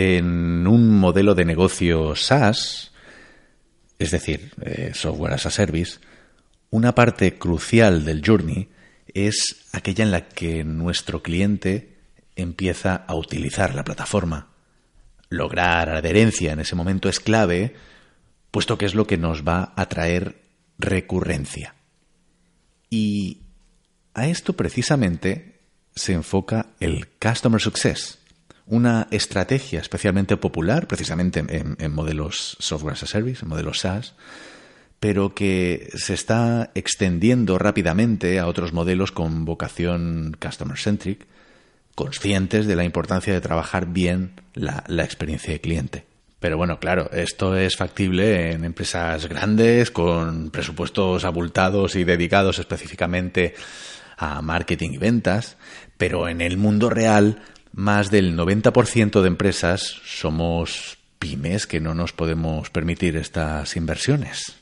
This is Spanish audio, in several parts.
en un modelo de negocio SaaS, es decir, eh, software as a service, una parte crucial del journey es aquella en la que nuestro cliente empieza a utilizar la plataforma. Lograr adherencia en ese momento es clave, puesto que es lo que nos va a traer recurrencia. Y a esto precisamente se enfoca el Customer Success una estrategia especialmente popular, precisamente en, modelos software as a service, en modelos SaaS, pero que se está extendiendo rápidamente a otros modelos con vocación customer-centric, conscientes de la importancia de trabajar bien la, la experiencia de cliente. Pero bueno, claro, esto es factible en empresas grandes, con presupuestos abultados y dedicados específicamente a marketing y ventas, pero en el mundo real más del 90% de empresas somos pymes que no nos podemos permitir estas inversiones.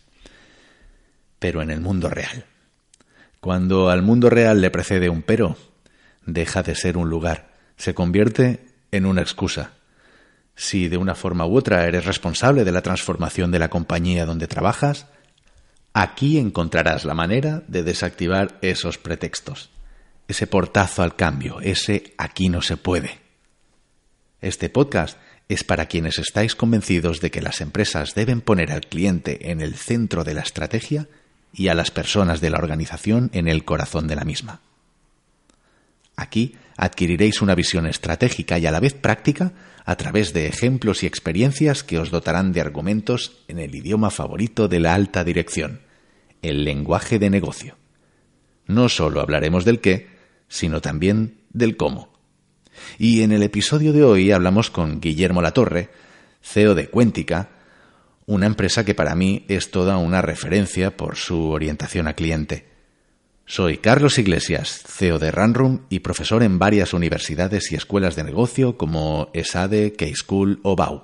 Pero en el mundo real. Cuando al mundo real le precede un pero, deja de ser un lugar, se convierte en una excusa. Si de una forma u otra eres responsable de la transformación de la compañía donde trabajas, aquí encontrarás la manera de desactivar esos pretextos ese portazo al cambio, ese aquí no se puede. Este podcast es para quienes estáis convencidos de que las empresas deben poner al cliente en el centro de la estrategia y a las personas de la organización en el corazón de la misma. Aquí adquiriréis una visión estratégica y a la vez práctica a través de ejemplos y experiencias que os dotarán de argumentos en el idioma favorito de la alta dirección, el lenguaje de negocio. No solo hablaremos del qué, sino también del cómo. Y en el episodio de hoy hablamos con Guillermo Latorre, CEO de Cuéntica, una empresa que para mí es toda una referencia por su orientación a cliente. Soy Carlos Iglesias, CEO de Runroom y profesor en varias universidades y escuelas de negocio como ESADE, e, K-School o BAU.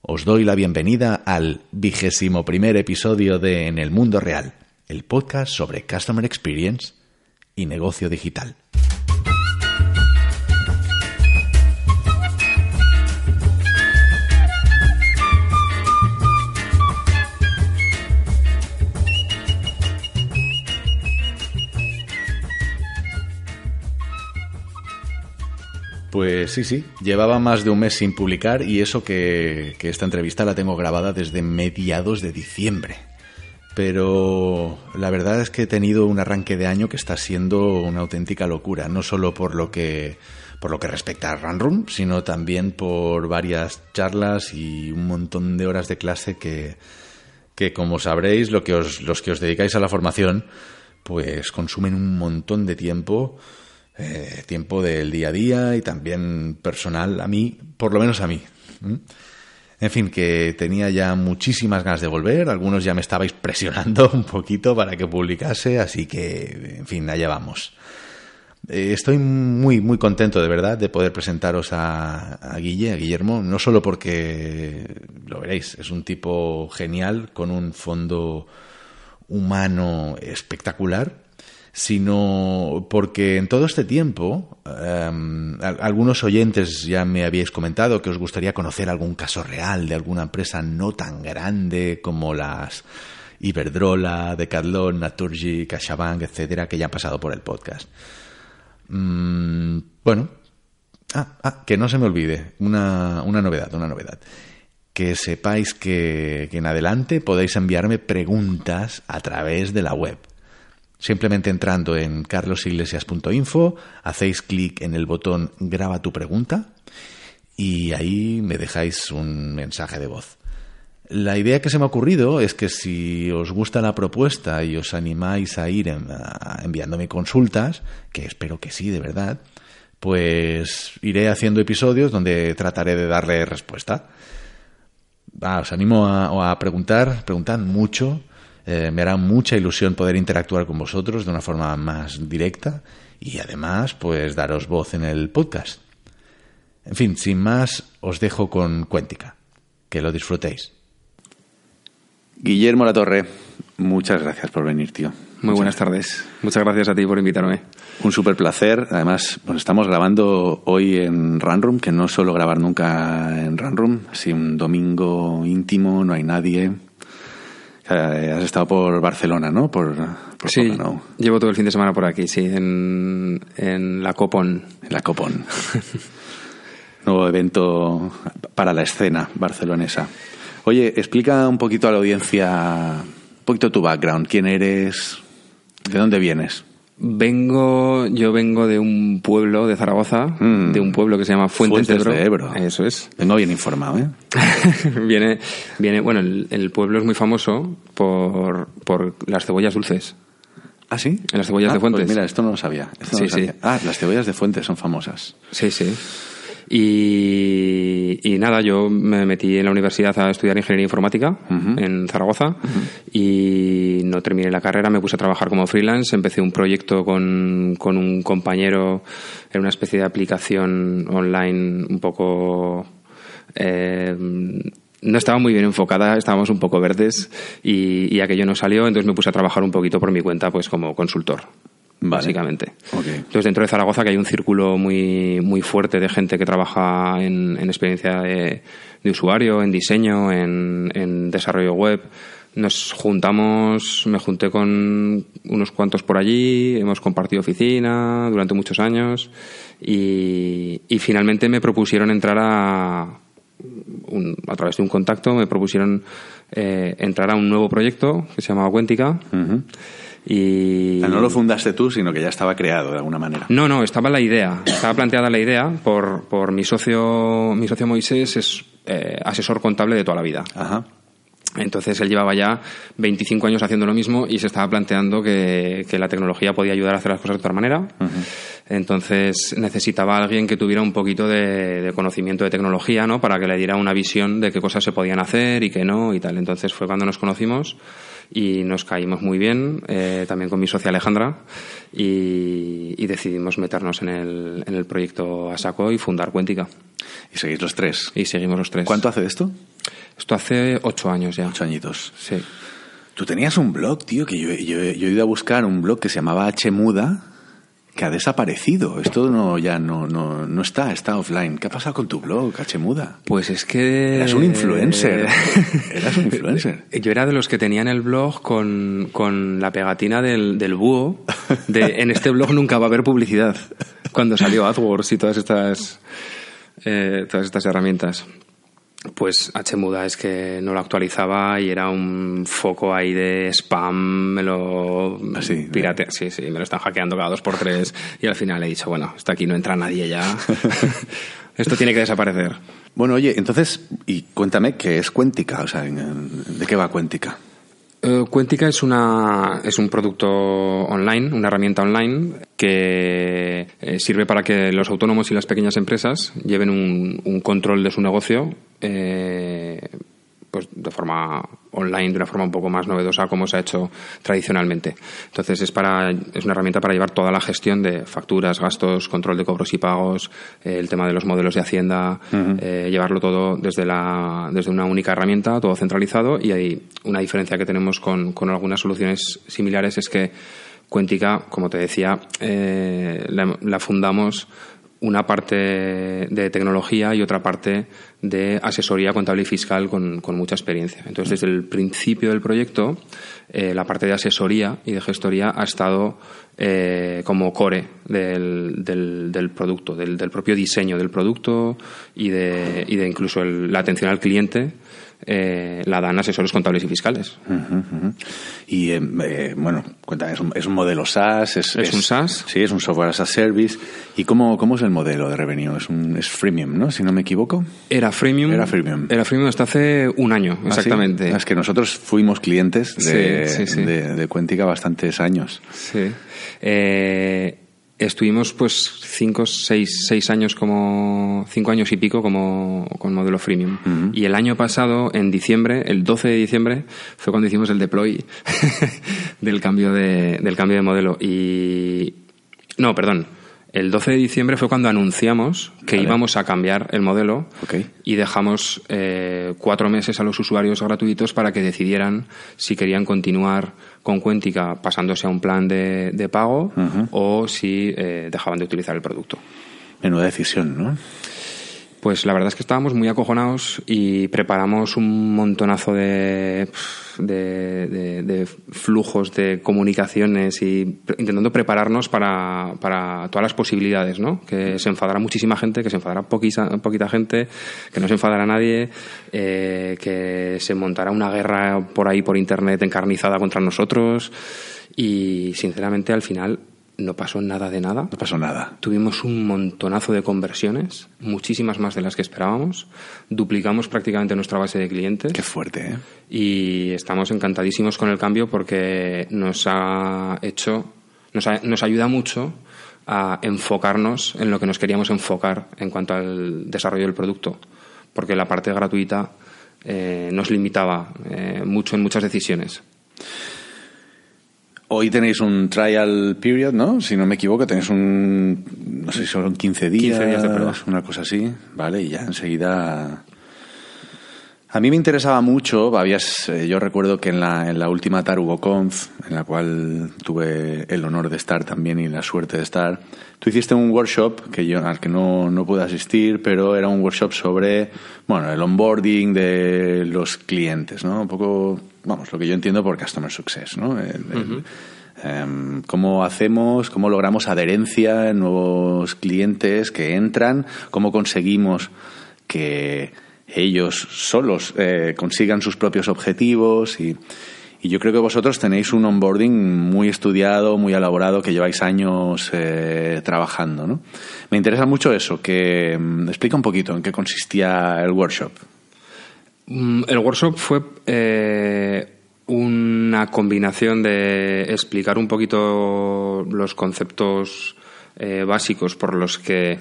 Os doy la bienvenida al vigésimo primer episodio de En el Mundo Real, el podcast sobre Customer Experience y negocio digital. Pues sí, sí, llevaba más de un mes sin publicar y eso que, esta entrevista la tengo grabada desde mediados de diciembre pero la verdad es que he tenido un arranque de año que está siendo una auténtica locura, no solo por lo que por lo que respecta a Runroom, sino también por varias charlas y un montón de horas de clase que, como sabréis, lo que os, los que os dedicáis a la formación, pues consumen un montón de tiempo, eh, tiempo del día a día y también personal, a mí, por lo menos a mí. En fin, que tenía ya muchísimas ganas de volver, algunos ya me estabais presionando un poquito para que publicase, así que, en fin, allá vamos. Eh, estoy muy, muy contento de verdad de poder presentaros a, Guille, a Guillermo, no solo porque, lo veréis, es un tipo genial, con un fondo humano espectacular, sino porque en todo este tiempo em, algunos oyentes ya me habíais comentado que os gustaría conocer algún caso real de alguna empresa no tan grande como las Iberdrola, Decathlon, Naturgy, CaixaBank, etcétera, que ya han pasado por el podcast. Mm, bueno, ah, ah, que no se me olvide, una, novedad, una novedad que sepáis que, en adelante podéis enviarme preguntas a través de la web. Simplemente entrando en carlosiglesias.info, hacéis clic en el botón Graba tu pregunta y ahí me dejáis un mensaje de voz. La idea que se me ha ocurrido es que si os gusta la propuesta y os animáis a ir enviándome consultas, que espero que sí, de verdad, pues iré haciendo episodios donde trataré de darle respuesta. Ah, os animo a, a preguntar, preguntad mucho, eh, me hará mucha ilusión poder interactuar con vosotros de una forma más directa y además pues daros voz en el podcast. En fin, sin más, os dejo con Cuéntica. Que lo disfrutéis. Guillermo Latorre, muchas gracias por venir, tío. Muy buenas tardes. Muchas gracias a ti por invitarme. Un super placer. Además, pues estamos grabando hoy en Runroom, que no suelo grabar nunca en Runroom. Así un domingo íntimo, no hay nadie. Eh, has estado por Barcelona, ¿no? Por, sí, ¿no? llevo todo el fin de semana por aquí, sí, en, en la Copón. En la Copón. Nuevo evento para la escena barcelonesa. Oye, explica un poquito a la audiencia, un poquito tu background, quién eres, de dónde vienes. Vengo, yo vengo de un pueblo de Zaragoza, mm. de un pueblo que se llama Fuentes, de, Ebro. Eso es. Vengo bien informado, ¿eh? viene, viene, bueno, el, pueblo es muy famoso por, por las cebollas dulces. ¿Ah, sí? En las cebollas de ah, Fuentes. Pues mira, esto no lo sabía. sí, Sí. Ah, las cebollas de Fuentes son famosas. Sí, sí. Y, nada, yo me metí en la universidad a estudiar ingeniería informática en Zaragoza y no terminé la carrera, me puse a trabajar como freelance, empecé un proyecto con, un compañero en una especie de aplicación online un poco... Eh, no estaba muy bien enfocada, estábamos un poco verdes y, aquello no salió, entonces me puse a trabajar un poquito por mi cuenta, pues, como consultor básicamente. Entonces, dentro de Zaragoza, que hay un círculo muy, muy fuerte de gente que trabaja en, experiencia de, usuario, en diseño, en, desarrollo web. Nos juntamos, me junté con unos cuantos por allí, hemos compartido oficina durante muchos años y, finalmente me propusieron entrar a, a través de un contacto, me propusieron eh, entrar a un nuevo proyecto que se llamaba Cuéntica. Y... no lo fundaste tú, sino que ya estaba creado de alguna manera. No, no, estaba la idea, estaba planteada la idea por, mi socio, mi socio Moisés es eh, asesor contable de toda la vida. Entonces él llevaba ya 25 años haciendo lo mismo y se estaba planteando que, la tecnología podía ayudar a hacer las cosas de otra manera. Entonces necesitaba alguien que tuviera un poquito de, de, conocimiento de tecnología, ¿no? Para que le diera una visión de qué cosas se podían hacer y qué no y tal. Entonces fue cuando nos conocimos y nos caímos muy bien, eh, también con mi socia Alejandra, y, decidimos meternos en el, en el, proyecto Asaco y fundar Cuéntica. ¿Y seguís los tres? Y seguimos los tres. ¿Cuánto hace esto? Esto hace ocho años ya. Ocho añitos. Sí. Tú tenías un blog, tío, que yo, yo, yo he ido a buscar un blog que se llamaba H. Muda, que ha desaparecido. Esto no ya no, no, está, está offline. ¿Qué ha pasado con tu blog, Cachemuda? Pues es que... Eras un influencer. Eras un influencer. Yo era de los que tenían el blog con, la pegatina del, búho de en este blog nunca va a haber publicidad. Cuando salió AdWords y todas estas, eh, todas estas herramientas pues HMUDA es que no lo actualizaba y era un foco ahí de spam, me lo Así, ah, sí, sí, me lo están hackeando cada dos por tres y al final he dicho, bueno, hasta aquí no entra nadie ya, esto tiene que desaparecer. Bueno, oye, entonces, y cuéntame qué es Cuéntica, o sea, ¿de qué va Cuéntica? Eh, es, una, es un producto online, una herramienta online que eh, sirve para que los autónomos y las pequeñas empresas lleven un, control de su negocio eh, pues de forma online de una forma un poco más novedosa como se ha hecho tradicionalmente. Entonces es, para, es una herramienta para llevar toda la gestión de facturas, gastos, control de cobros y pagos, eh, el tema de los modelos de Hacienda, eh, llevarlo todo desde, la, desde una única herramienta, todo centralizado. Y hay una diferencia que tenemos con, con algunas soluciones similares es que Cuéntica, como te decía, eh, la fundamos una parte de tecnología y otra parte de asesoría contable y fiscal con, mucha experiencia. Entonces, desde el principio del proyecto, eh, la parte de asesoría y de gestoría ha estado eh, como core del, producto, del, propio diseño del producto y de, y de incluso la atención al cliente eh, la dan asesores contables y fiscales. Y eh, eh, bueno, cuenta ¿es un, modelo SaaS? Es, un SaaS? Sí, es un software as a service. ¿Y cómo, cómo es el modelo de revenue? Es, un, es freemium, ¿no? Si no me equivoco. Era freemium. Era freemium. Era freemium hasta hace un año, ¿Ah, exactamente. Ah, es que nosotros fuimos clientes de, Cuéntica bastantes años. Sí. Estuvimos pues cinco, seis, años como cinco años y pico como con modelo freemium. Y el año pasado, en diciembre, el 12 de diciembre, fue cuando hicimos el deploy del cambio de, del cambio de modelo. Y no, perdón. El 12 de diciembre fue cuando anunciamos que íbamos a cambiar el modelo y dejamos eh, cuatro meses a los usuarios gratuitos para que decidieran si querían continuar con Cuéntica pasándose a un plan de, de pago o si eh, dejaban de utilizar el producto. Menuda decisión, ¿no? Pues la verdad es que estábamos muy acojonados y preparamos un montonazo de, de, flujos de comunicaciones y intentando prepararnos para, todas las posibilidades, ¿no? Que se enfadará muchísima gente, que se enfadará poquita gente, que no se enfadará nadie, eh, que se montará una guerra por ahí por internet encarnizada contra nosotros y sinceramente al final no pasó nada de nada. No pasó nada. Tuvimos un montonazo de conversiones, muchísimas más de las que esperábamos. Duplicamos prácticamente nuestra base de clientes. Qué fuerte, ¿eh? Y estamos encantadísimos con el cambio porque nos ha hecho, nos, nos ayuda mucho a enfocarnos en lo que nos queríamos enfocar en cuanto al desarrollo del producto. Porque la parte gratuita eh, nos limitaba eh, mucho en muchas decisiones. Hoy tenéis un trial period, ¿no? Si no me equivoco, tenéis un, no sé si son 15 días, de una cosa así, ¿vale? Y ya enseguida a mí me interesaba mucho, habías, eh, yo recuerdo que en la, última la última TarugoConf, en la cual tuve el honor de estar también y la suerte de estar, tú hiciste un workshop que yo, al que no, no pude asistir, pero era un workshop sobre bueno, el onboarding de los clientes, ¿no? Un poco, vamos, lo que yo entiendo por Customer Success, ¿no? Em, cómo hacemos, cómo logramos adherencia en nuevos clientes que entran, cómo conseguimos que ellos solos eh, consigan sus propios objetivos y, yo creo que vosotros tenéis un onboarding muy estudiado, muy elaborado, que lleváis años eh, trabajando. ¿no? Me interesa mucho eso, que mm, explica un poquito en qué consistía el workshop. Mm, el workshop fue eh, una combinación de explicar un poquito los conceptos básicos por los que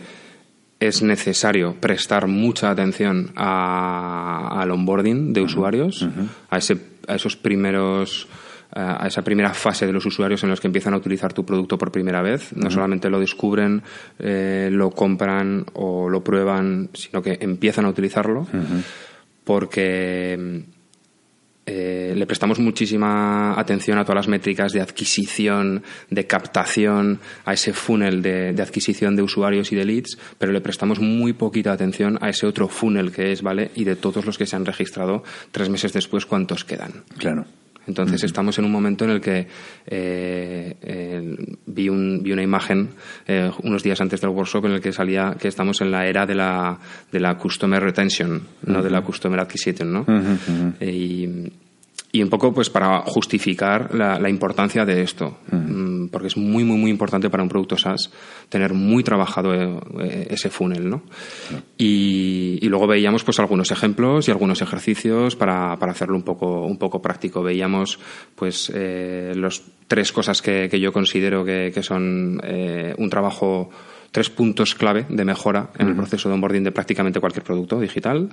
es necesario prestar mucha atención al onboarding de usuarios, a, ese, a esos primeros eh, a esa primera fase de los usuarios en los que empiezan a utilizar tu producto por primera vez. No solamente lo descubren, eh, lo compran o lo prueban, sino que empiezan a utilizarlo. Porque eh, le prestamos muchísima atención a todas las métricas de adquisición, de captación, a ese funnel de, de, adquisición de usuarios y de leads, pero le prestamos muy poquita atención a ese otro funnel que es, ¿vale? Y de todos los que se han registrado tres meses después, ¿cuántos quedan? Claro. Entonces estamos en un momento en el que eh, vi, una imagen eh, unos días antes del workshop en el que salía que estamos en la era de la, de la customer retention, no de la customer acquisition, ¿no? y y un poco pues para justificar la, la importancia de esto, mm. Mm, porque es muy, muy, muy importante para un producto SaaS tener muy trabajado eh, eh, ese funnel, ¿no? y, luego veíamos pues algunos ejemplos y algunos ejercicios para, para hacerlo un poco, un poco práctico. Veíamos pues eh, las tres cosas que, yo considero que, son eh, un trabajo tres puntos clave de mejora en el proceso de onboarding de prácticamente cualquier producto digital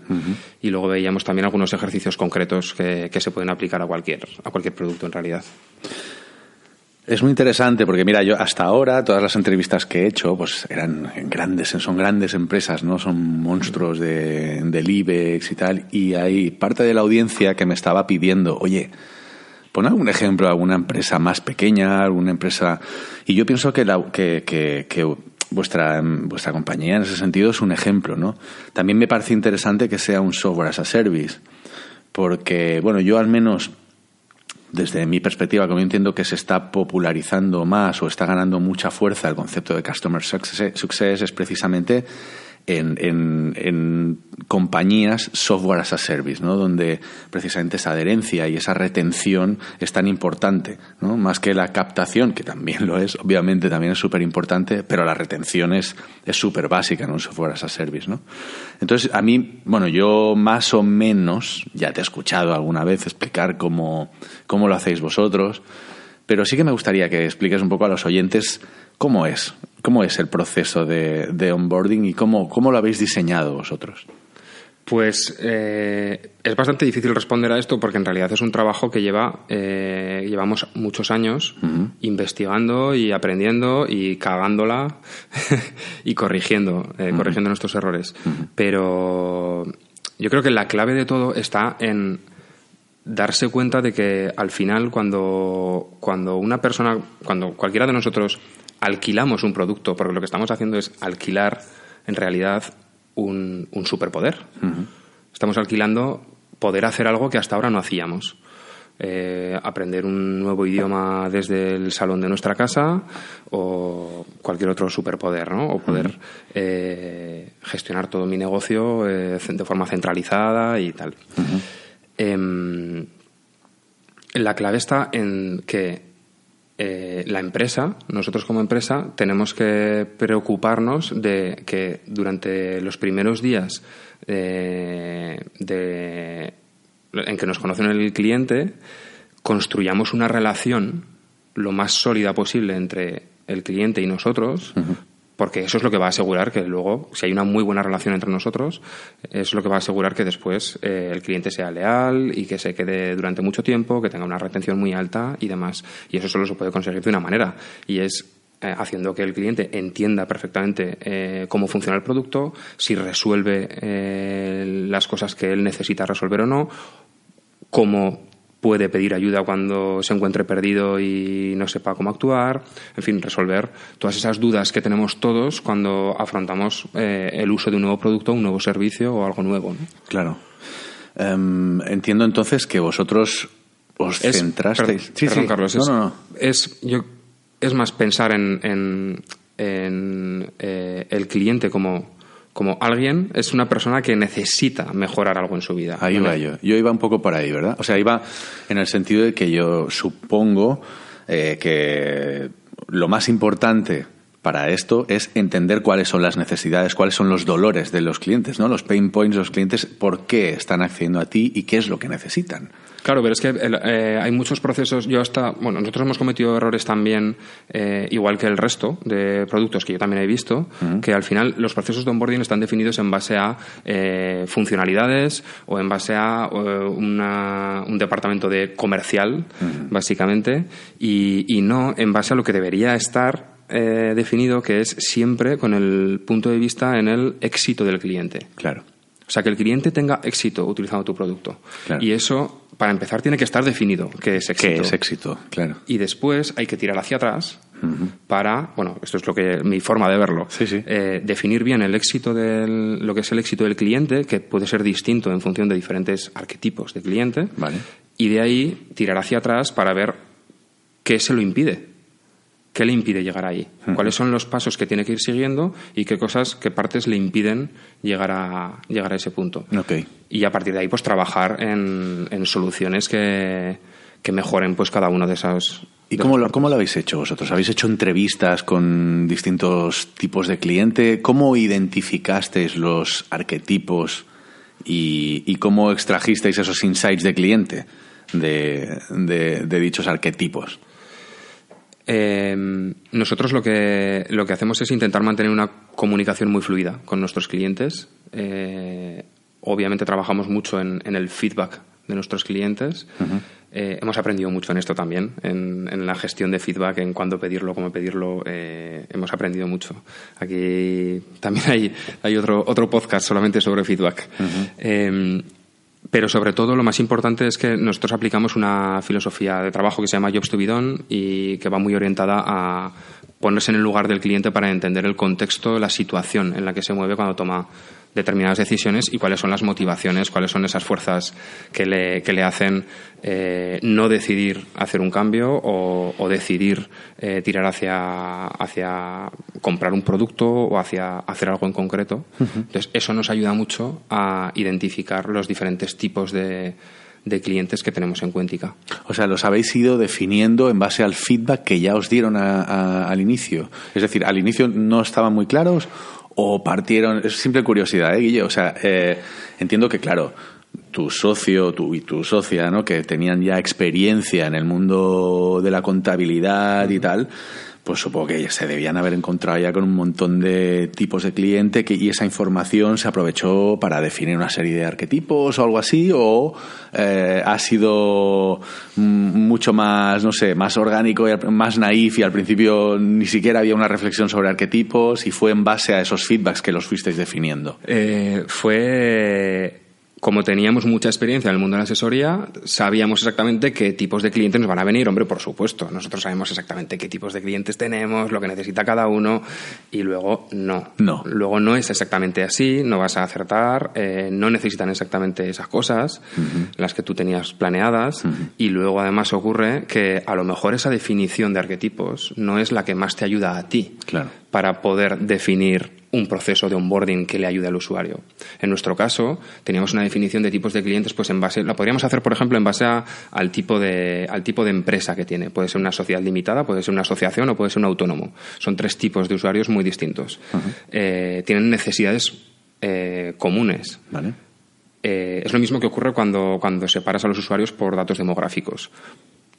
y luego veíamos también algunos ejercicios concretos que, se pueden aplicar a cualquier, a cualquier producto en realidad. Es muy interesante porque, mira, yo hasta ahora todas las entrevistas que he hecho, pues eran grandes, son grandes empresas, ¿no? Son monstruos de, del IBEX y tal. Y hay parte de la audiencia que me estaba pidiendo, oye, pon algún ejemplo alguna empresa más pequeña, alguna empresa. Y yo pienso que, la, que vuestra, vuestra compañía en ese sentido es un ejemplo, ¿no? También me parece interesante que sea un software as a service, porque, bueno, yo al menos desde mi perspectiva, como yo entiendo que se está popularizando más o está ganando mucha fuerza el concepto de Customer Success, success es precisamente en, en, en, compañías software as a service, ¿no? donde precisamente esa adherencia y esa retención es tan importante, ¿no? más que la captación, que también lo es, obviamente también es súper importante, pero la retención es súper básica en un software as a service. ¿no? Entonces, a mí, bueno, yo más o menos, ya te he escuchado alguna vez explicar cómo lo hacéis vosotros, pero sí que me gustaría que expliques un poco a los oyentes cómo es, cómo es el proceso de, onboarding y cómo, lo habéis diseñado vosotros. Pues eh, es bastante difícil responder a esto porque en realidad es un trabajo que lleva eh, llevamos muchos años investigando y aprendiendo y cagándola y eh, corrigiendo, nuestros errores. Pero yo creo que la clave de todo está en darse cuenta de que al final cuando, una persona, cuando cualquiera de nosotros alquilamos un producto, porque lo que estamos haciendo es alquilar en realidad un, superpoder. Estamos alquilando poder hacer algo que hasta ahora no hacíamos. Eh, aprender un nuevo idioma desde el salón de nuestra casa o cualquier otro superpoder, ¿no? O poder eh, gestionar todo mi negocio eh, de forma centralizada y tal. Em, la clave está en que eh, la empresa, nosotros como empresa, tenemos que preocuparnos de que durante los primeros días eh, en que nos conocen el cliente, construyamos una relación lo más sólida posible entre el cliente y nosotros porque eso es lo que va a asegurar que luego, si hay una muy buena relación entre nosotros, es lo que va a asegurar que después eh, el cliente sea leal y que se quede durante mucho tiempo, que tenga una retención muy alta y demás. Y eso solo se puede conseguir de una manera, y es eh, haciendo que el cliente entienda perfectamente eh, cómo funciona el producto, si resuelve las cosas que él necesita resolver o no, cómo puede pedir ayuda cuando se encuentre perdido y no sepa cómo actuar, en fin, resolver todas esas dudas que tenemos todos cuando afrontamos eh, el uso de un nuevo producto, un nuevo servicio o algo nuevo. Claro. Em, entiendo entonces que vosotros os centrasteis. perdón, Carlos. es, Es, yo, es más pensar en, eh, el cliente como como alguien es una persona que necesita mejorar algo en su vida. Ahí va yo. Yo iba un poco por ahí, ¿verdad? O sea, iba en el sentido de que yo supongo eh, que lo más importante para esto es entender cuáles son las necesidades, cuáles son los dolores de los clientes, ¿no? Los pain points de los clientes, por qué están accediendo a ti y qué es lo que necesitan. Claro, pero es que eh, hay muchos procesos. Yo hasta, bueno, nosotros hemos cometido errores también, eh, igual que el resto de productos que yo también he visto, que al final los procesos de onboarding están definidos en base a eh, funcionalidades o en base a un departamento de comercial, básicamente, y, y no en base a lo que debería estar eh, definido que es siempre con el punto de vista en el éxito del cliente. Claro. O sea, que el cliente tenga éxito utilizando tu producto. Y eso, para empezar, tiene que estar definido que es éxito. qué es éxito, claro. Y después hay que tirar hacia atrás para, bueno, esto es lo que mi forma de verlo. Eh, definir bien el éxito del, lo que es el éxito del cliente, que puede ser distinto en función de diferentes arquetipos de cliente. Vale. Y de ahí tirar hacia atrás para ver qué se lo impide. ¿Qué le impide llegar ahí? ¿Cuáles son los pasos que tiene que ir siguiendo y qué cosas, qué partes le impiden llegar a, llegar a ese punto? Y a partir de ahí, pues trabajar en, soluciones que, mejoren pues cada uno de esas. ¿Y cómo, lo, habéis hecho vosotros? ¿Habéis hecho entrevistas con distintos tipos de cliente? ¿Cómo identificasteis los arquetipos y, cómo extrajisteis esos insights de cliente de dichos arquetipos? Em, nosotros lo que, hacemos es intentar mantener una comunicación muy fluida con nuestros clientes. Eh, obviamente trabajamos mucho en, el feedback de nuestros clientes. Eh, hemos aprendido mucho en esto también, en, la gestión de feedback, en cuándo pedirlo, cómo pedirlo. Eh, hemos aprendido mucho. Aquí también hay, hay otro, otro podcast solamente sobre feedback. Pero sobre todo lo más importante es que nosotros aplicamos una filosofía de trabajo que se llama Jobs to be done y que va muy orientada a ponerse en el lugar del cliente para entender el contexto, la situación en la que se mueve cuando toma determinadas decisiones y cuáles son las motivaciones, cuáles son esas fuerzas que le, hacen eh, no decidir hacer un cambio o, decidir eh, tirar hacia, hacia comprar un producto o hacia hacer algo en concreto. Entonces, eso nos ayuda mucho a identificar los diferentes tipos de, de clientes que tenemos en Cuéntica. O sea, los habéis ido definiendo en base al feedback que ya os dieron al inicio. Es decir, al inicio no estaban muy claros o partieron. Es simple curiosidad, ¿eh, Guille? O sea, eh, entiendo que, claro, tu socio tu, y tu socia, ¿no? Que tenían ya experiencia en el mundo de la contabilidad y tal pues supongo que se debían haber encontrado ya con un montón de tipos de cliente que, y esa información se aprovechó para definir una serie de arquetipos o algo así, o eh, ha sido mm, mucho más, no sé, más orgánico, y más naif y al principio ni siquiera había una reflexión sobre arquetipos y fue en base a esos feedbacks que los fuisteis definiendo. Eh, fue como teníamos mucha experiencia en el mundo de la asesoría, sabíamos exactamente qué tipos de clientes nos van a venir. Hombre, por supuesto, nosotros sabemos exactamente qué tipos de clientes tenemos, lo que necesita cada uno, y luego no. No. Luego no es exactamente así, no vas a acertar, eh, no necesitan exactamente esas cosas, las que tú tenías planeadas, y luego además ocurre que a lo mejor esa definición de arquetipos no es la que más te ayuda a ti. Claro. Para poder definir un proceso de onboarding que le ayude al usuario. En nuestro caso, teníamos una definición de tipos de clientes, pues en base, la podríamos hacer, por ejemplo, en base al, tipo de, al tipo de empresa que tiene. Puede ser una sociedad limitada, puede ser una asociación o puede ser un autónomo. Son tres tipos de usuarios muy distintos. Eh, tienen necesidades eh, comunes. Eh, es lo mismo que ocurre cuando, cuando separas a los usuarios por datos demográficos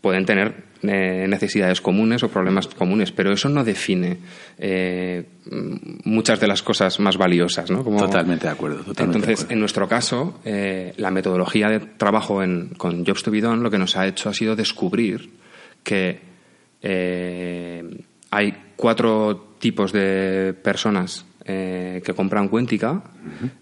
pueden tener eh, necesidades comunes o problemas comunes, pero eso no define eh, muchas de las cosas más valiosas. Totalmente de acuerdo. Entonces, en nuestro caso, eh, la metodología de trabajo con Jobs to be lo que nos ha hecho ha sido descubrir que hay cuatro tipos de personas eh, que compran Cuéntica,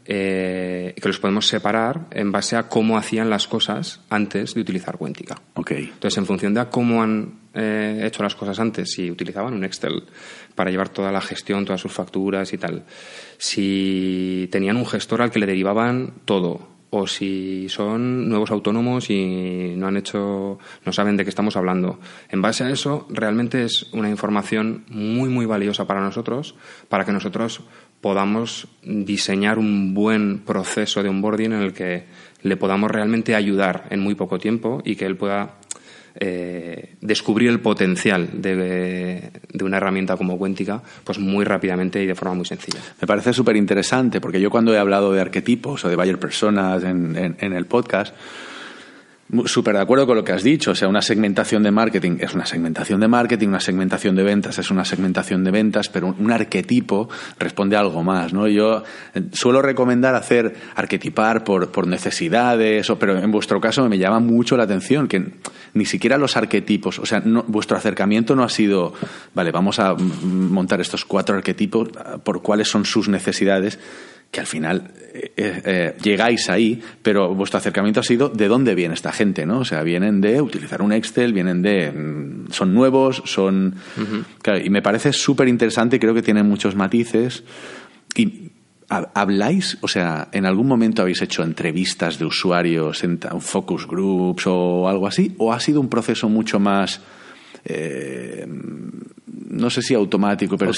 eh, que los podemos separar en base a cómo hacían las cosas antes de utilizar Cuéntica. Entonces, en función de cómo han eh, hecho las cosas antes, si utilizaban un Excel para llevar toda la gestión, todas sus facturas y tal, si tenían un gestor al que le derivaban todo, o si son nuevos autónomos y no han hecho, no saben de qué estamos hablando. En base a eso, realmente es una información muy, muy valiosa para nosotros, para que nosotros podamos diseñar un buen proceso de onboarding en el que le podamos realmente ayudar en muy poco tiempo y que él pueda eh, descubrir el potencial de, una herramienta como Cuéntica pues muy rápidamente y de forma muy sencilla. Me parece súper interesante porque yo cuando he hablado de arquetipos o de varias personas en el podcast, Súper de acuerdo con lo que has dicho. O sea, una segmentación de marketing es una segmentación de marketing, una segmentación de ventas es una segmentación de ventas, pero un arquetipo responde a algo más, ¿no? Yo eh, suelo recomendar hacer arquetipar por, por necesidades, pero en vuestro caso me llama mucho la atención que ni siquiera los arquetipos, o sea, vuestro acercamiento no ha sido, vale, vamos a montar estos cuatro arquetipos ah, por cuáles son sus necesidades, que al final eh, eh, eh, llegáis ahí, pero vuestro acercamiento ha sido de dónde viene esta gente, ¿no? O sea, vienen de utilizar un Excel, vienen de... Mm, son nuevos, son... y me parece súper interesante, creo que tiene muchos matices. Y ¿Habláis, o sea, en algún momento habéis hecho entrevistas de usuarios en focus groups o algo así? ¿O ha sido un proceso mucho más no sé si automático, pero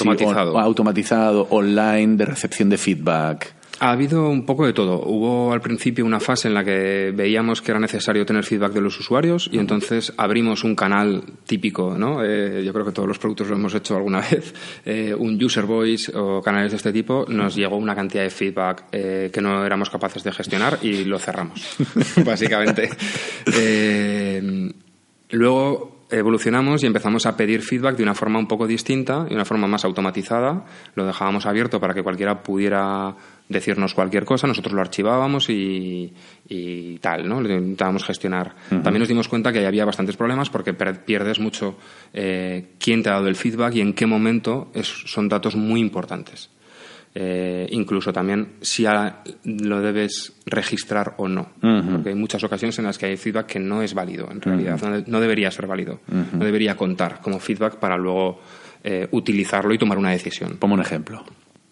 automatizado. online, de recepción de feedback. Ha habido un poco de todo. Hubo al principio una fase en la que veíamos que era necesario tener feedback de los usuarios y entonces abrimos un canal típico, ¿no? Eh, yo creo que todos los productos lo hemos hecho alguna vez, eh, un user voice o canales de este tipo. Nos llegó una cantidad de feedback eh, que no éramos capaces de gestionar y lo cerramos, básicamente. luego evolucionamos y empezamos a pedir feedback de una forma un poco distinta, y una forma más automatizada. Lo dejábamos abierto para que cualquiera pudiera decirnos cualquier cosa, nosotros lo archivábamos y, tal, ¿no? Lo intentábamos gestionar. También nos dimos cuenta que había bastantes problemas porque pierdes mucho eh, quién te ha dado el feedback y en qué momento son datos muy importantes. Eh, incluso también si lo debes registrar o no. Porque hay muchas ocasiones en las que hay feedback que no es válido, en realidad, no, debería ser válido, no debería contar como feedback para luego eh, utilizarlo y tomar una decisión. Como un ejemplo.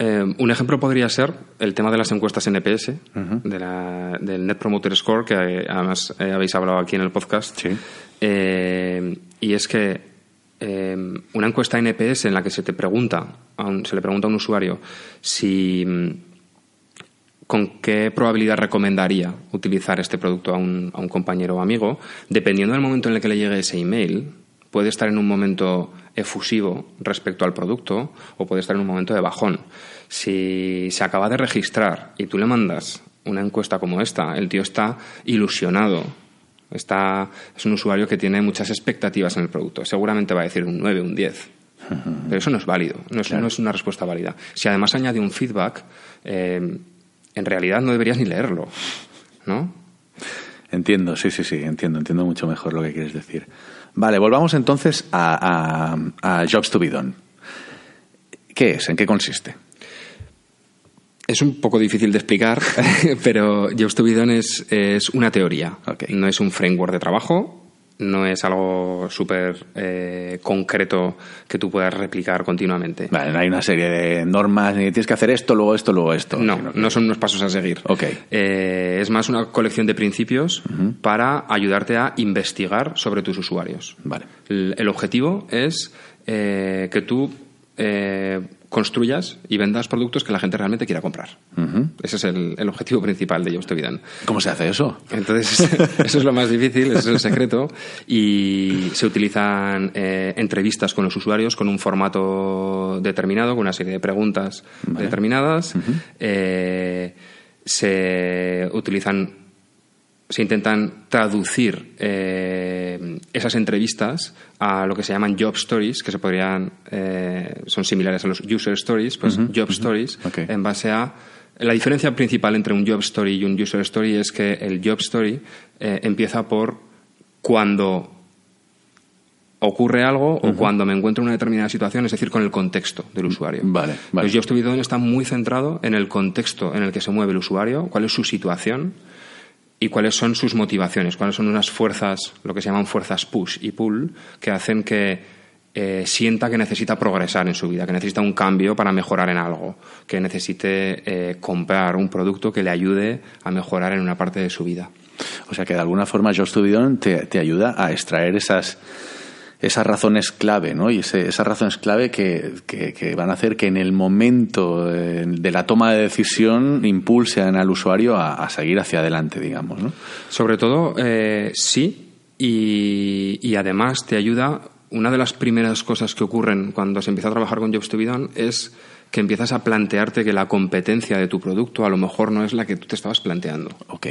Eh, un ejemplo podría ser el tema de las encuestas NPS, e del Net Promoter Score, que además habéis hablado aquí en el podcast. y es que Em, una encuesta NPS en la que se te pregunta, se le pregunta a un usuario si mm, con qué probabilidad recomendaría utilizar este producto a un, a un compañero o amigo, dependiendo del momento en el que le llegue ese email, puede estar en un momento efusivo respecto al producto o puede estar en un momento de bajón. Si se acaba de registrar y tú le mandas una encuesta como esta, el tío está ilusionado Está, es un usuario que tiene muchas expectativas en el producto. Seguramente va a decir un 9, un 10. Pero eso no es válido, no es, una respuesta válida. Si además añade un feedback, eh, en realidad no deberías ni leerlo, ¿no? Entiendo, sí, sí, sí, entiendo, entiendo mucho mejor lo que quieres decir. Vale, volvamos entonces a Jobs to be Done. ¿Qué es? ¿En qué consiste? Es un poco difícil de explicar, pero Be es, es una teoría. No es un framework de trabajo, no es algo súper eh, concreto que tú puedas replicar continuamente. Vale, no hay una serie de normas, ni tienes que hacer esto, luego esto, luego esto. No, no son unos pasos a seguir. Eh, es más una colección de principios para ayudarte a investigar sobre tus usuarios. Vale. El, objetivo es eh, que tú construyas y vendas productos que la gente realmente quiera comprar. Ese es el, objetivo principal de Just Evident. ¿Cómo se hace eso? Entonces, eso es lo más difícil, ese es el secreto. Y se utilizan eh, entrevistas con los usuarios con un formato determinado, con una serie de preguntas determinadas. Eh, se utilizan se intentan traducir eh, esas entrevistas a lo que se llaman job stories, que se podrían, eh, son similares a los user stories, pues job stories, en base a... La diferencia principal entre un job story y un user story es que el job story eh, empieza por cuando ocurre algo o cuando me encuentro en una determinada situación, es decir, con el contexto del mm, usuario. Vale, vale. Los job stories está muy centrado en el contexto en el que se mueve el usuario, cuál es su situación, y cuáles son sus motivaciones, cuáles son unas fuerzas, lo que se llaman fuerzas push y pull, que hacen que eh, sienta que necesita progresar en su vida, que necesita un cambio para mejorar en algo, que necesite eh, comprar un producto que le ayude a mejorar en una parte de su vida. O sea que de alguna forma George Tudidon te ayuda a extraer esas esas razones clave, ¿no? Y ese, esas razones clave que, que, van a hacer que en el momento eh, de, la toma de decisión impulsen al usuario a, seguir hacia adelante, digamos, ¿no? Sobre todo, eh, sí, y, además te ayuda. Una de las primeras cosas que ocurren cuando se empieza a trabajar con Jobs to es que empiezas a plantearte que la competencia de tu producto a lo mejor no es la que tú te estabas planteando. Ok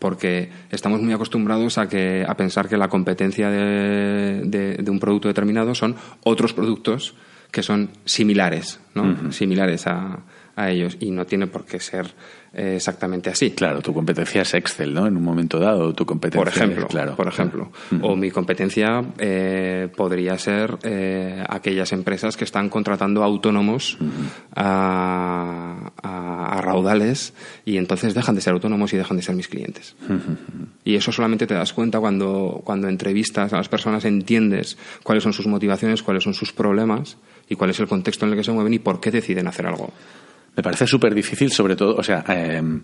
porque estamos muy acostumbrados a, que, a pensar que la competencia de, de, un producto determinado son otros productos que son similares, ¿no? Similares a, a ellos y no tiene por qué ser eh, exactamente así. Claro, tu competencia es Excel, ¿no? En un momento dado, tu competencia. Por ejemplo, es, claro. Por ejemplo. Mm. O mi competencia eh, podría ser eh, aquellas empresas que están contratando autónomos mm-hmm. a, raudales y entonces dejan de ser autónomos y dejan de ser mis clientes. Mm-hmm. Y eso solamente te das cuenta cuando, cuando entrevistas a las personas, entiendes cuáles son sus motivaciones, cuáles son sus problemas y cuál es el contexto en el que se mueven y por qué deciden hacer algo. Me parece súper difícil, sobre todo, o sea, em,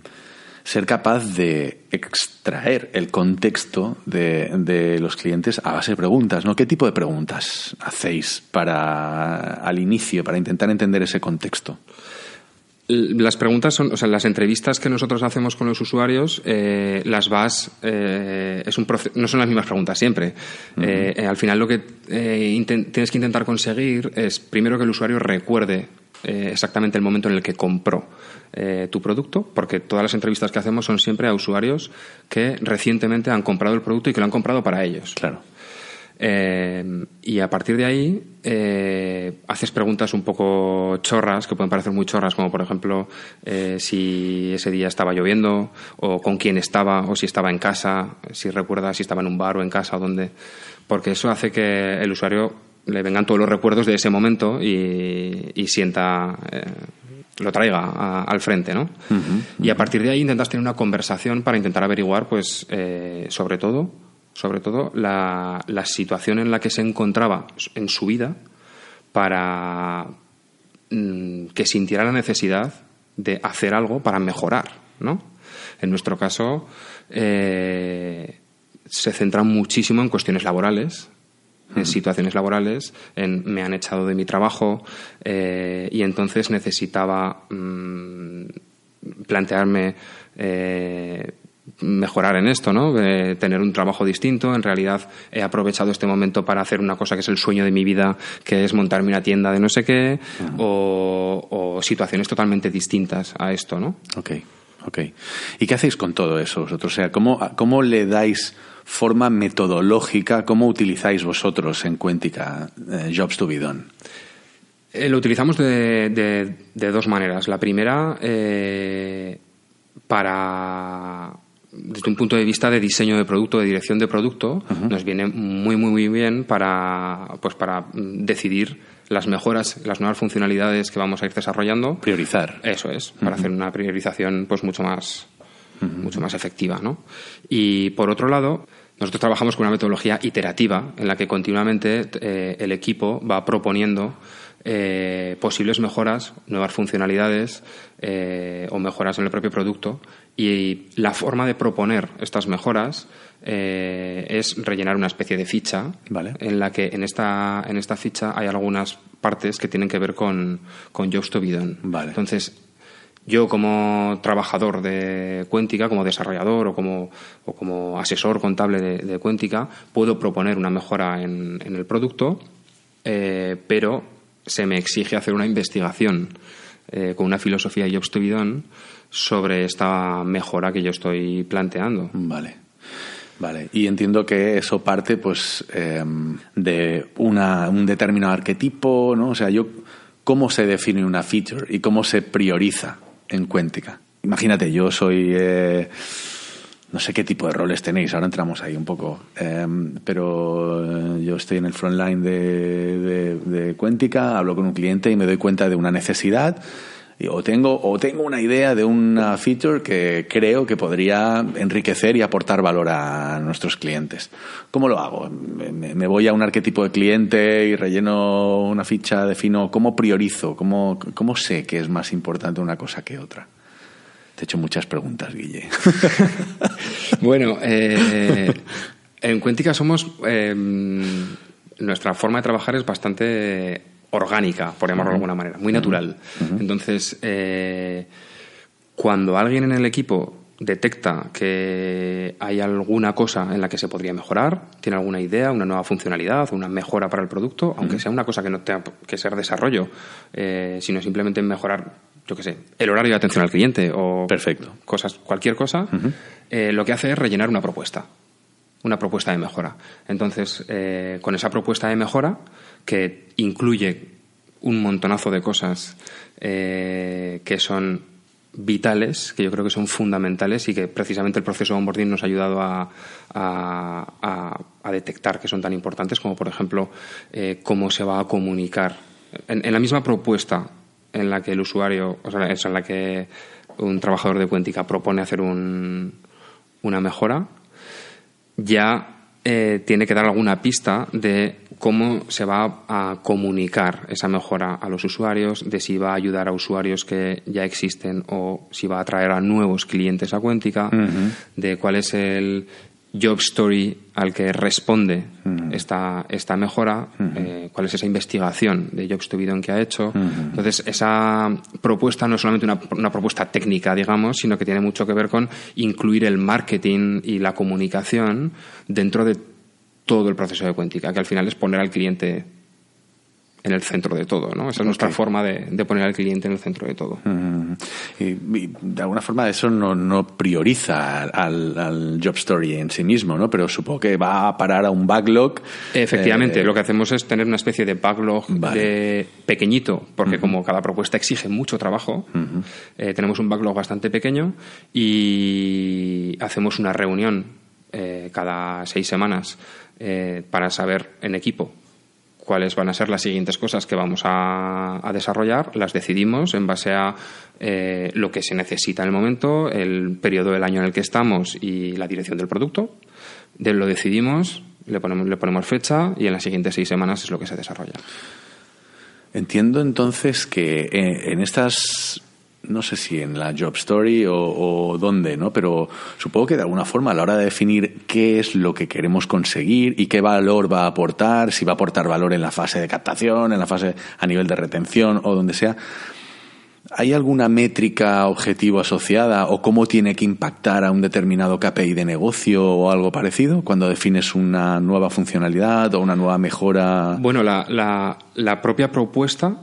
ser capaz de extraer el contexto de, los clientes a base de preguntas, ¿no? ¿Qué tipo de preguntas hacéis para al inicio, para intentar entender ese contexto? Las preguntas son, o sea, las entrevistas que nosotros hacemos con los usuarios, eh, las vas, eh, es un no son las mismas preguntas siempre. Eh, al final lo que tienes que intentar conseguir es primero que el usuario recuerde eh, exactamente el momento en el que compró eh, tu producto, porque todas las entrevistas que hacemos son siempre a usuarios que recientemente han comprado el producto y que lo han comprado para ellos. Claro. Eh, y a partir de ahí haces preguntas un poco chorras, que pueden parecer muy chorras, como por ejemplo si ese día estaba lloviendo, o con quién estaba, o si estaba en casa, si recuerda si estaba en un bar o en casa o dónde. Porque eso hace que el usuario le vengan todos los recuerdos de ese momento y, sienta, eh, lo traiga al frente, ¿no? Y a partir de ahí intentas tener una conversación para intentar averiguar, pues, eh, sobre todo, sobre todo la, la, situación en la que se encontraba en su vida para mm, que sintiera la necesidad de hacer algo para mejorar, ¿no? En nuestro caso, eh, se centra muchísimo en cuestiones laborales, en situaciones laborales, me han echado de mi trabajo eh, y entonces necesitaba mm, plantearme eh, mejorar en esto, ¿no? Eh, tener un trabajo distinto. En realidad he aprovechado este momento para hacer una cosa que es el sueño de mi vida, que es montarme una tienda de no sé qué, o, situaciones totalmente distintas a esto, ¿no? Ok, ok. ¿Y qué hacéis con todo eso vosotros? O sea, cómo le dais forma metodológica, ¿cómo utilizáis vosotros en Cuéntica eh, Jobs to be done? Eh, lo utilizamos de, de, dos maneras. La primera, eh, para desde un punto de vista de diseño de producto, de dirección de producto, nos viene muy, muy, muy bien para, pues para decidir las mejoras, las nuevas funcionalidades que vamos a ir desarrollando. Priorizar. Eso es, para hacer una priorización pues mucho más, mucho más efectiva. ¿no? Y por otro lado, nosotros trabajamos con una metodología iterativa en la que continuamente eh, el equipo va proponiendo eh, posibles mejoras, nuevas funcionalidades eh, o mejoras en el propio producto. Y la forma de proponer estas mejoras es rellenar una especie de ficha vale. en la que en esta, en esta ficha hay algunas partes que tienen que ver con, con to Vale. Entonces, yo como trabajador de Cuéntica, como desarrollador o como, asesor contable de, Cuéntica, puedo proponer una mejora en, el producto, eh, pero se me exige hacer una investigación eh, con una filosofía y obstuvidón sobre esta mejora que yo estoy planteando. Vale. Vale, y entiendo que eso parte pues em, de un determinado arquetipo, ¿no? O sea, yo cómo se define una feature y cómo se prioriza en Cuéntica. Imagínate, yo soy... Eh, no sé qué tipo de roles tenéis, ahora entramos ahí un poco, em, pero eh, yo estoy en el frontline de, de, de Cuéntica, hablo con un cliente y me doy cuenta de una necesidad o tengo, o tengo una idea de una feature que creo que podría enriquecer y aportar valor a nuestros clientes. ¿Cómo lo hago? ¿Me voy a un arquetipo de cliente y relleno una ficha, defino cómo priorizo, cómo, cómo sé que es más importante una cosa que otra? Te he hecho muchas preguntas, Guille. bueno, eh, en Cuéntica somos... Em, nuestra forma de trabajar es bastante orgánica, por llamarlo de alguna manera, muy natural. Entonces, eh, cuando alguien en el equipo detecta que hay alguna cosa en la que se podría mejorar, tiene alguna idea, una nueva funcionalidad, una mejora para el producto, aunque sea una cosa que no tenga que ser desarrollo, eh, sino simplemente mejorar, yo qué sé, el horario de atención al cliente o Perfecto. cosas, cualquier cosa, eh, lo que hace es rellenar una propuesta una propuesta de mejora. Entonces, eh, con esa propuesta de mejora, que incluye un montonazo de cosas eh, que son vitales, que yo creo que son fundamentales y que precisamente el proceso de onboarding nos ha ayudado a, detectar que son tan importantes, como por ejemplo eh, cómo se va a comunicar. En, la misma propuesta en la que el usuario, o sea, en la que un trabajador de Cuentica propone hacer una mejora, ya eh, tiene que dar alguna pista de cómo se va a comunicar esa mejora a los usuarios, de si va a ayudar a usuarios que ya existen o si va a atraer a nuevos clientes a Cuéntica, de cuál es el job story al que responde mm. esta, mejora, mm-hmm. eh, cuál es esa investigación de Jobs to que ha hecho. Mm-hmm. Entonces, esa propuesta no es solamente una, una, propuesta técnica, digamos, sino que tiene mucho que ver con incluir el marketing y la comunicación dentro de todo el proceso de cuéntica, que al final es poner al cliente en el centro de todo, ¿no? Esa es nuestra forma de, poner al cliente en el centro de todo. Y, de alguna forma eso no, prioriza al, job story en sí mismo, ¿no? Pero supongo que va a parar a un backlog. Efectivamente, eh, lo que hacemos es tener una especie de backlog pequeñito, porque como cada propuesta exige mucho trabajo, eh, tenemos un backlog bastante pequeño y hacemos una reunión eh, cada seis semanas para saber en equipo cuáles van a ser las siguientes cosas que vamos a, desarrollar, las decidimos en base a eh, lo que se necesita en el momento, el periodo del año en el que estamos y la dirección del producto. De, lo decidimos, le ponemos, le ponemos fecha y en las siguientes seis semanas es lo que se desarrolla. Entiendo entonces que eh, en estas no sé si en la job story o, dónde, ¿no? Pero supongo que de alguna forma a la hora de definir qué es lo que queremos conseguir y qué valor va a aportar, si va a aportar valor en la fase de captación, en la fase a nivel de retención o donde sea, ¿hay alguna métrica objetivo asociada o cómo tiene que impactar a un determinado KPI de negocio o algo parecido cuando defines una nueva funcionalidad o una nueva mejora? Bueno, la propia propuesta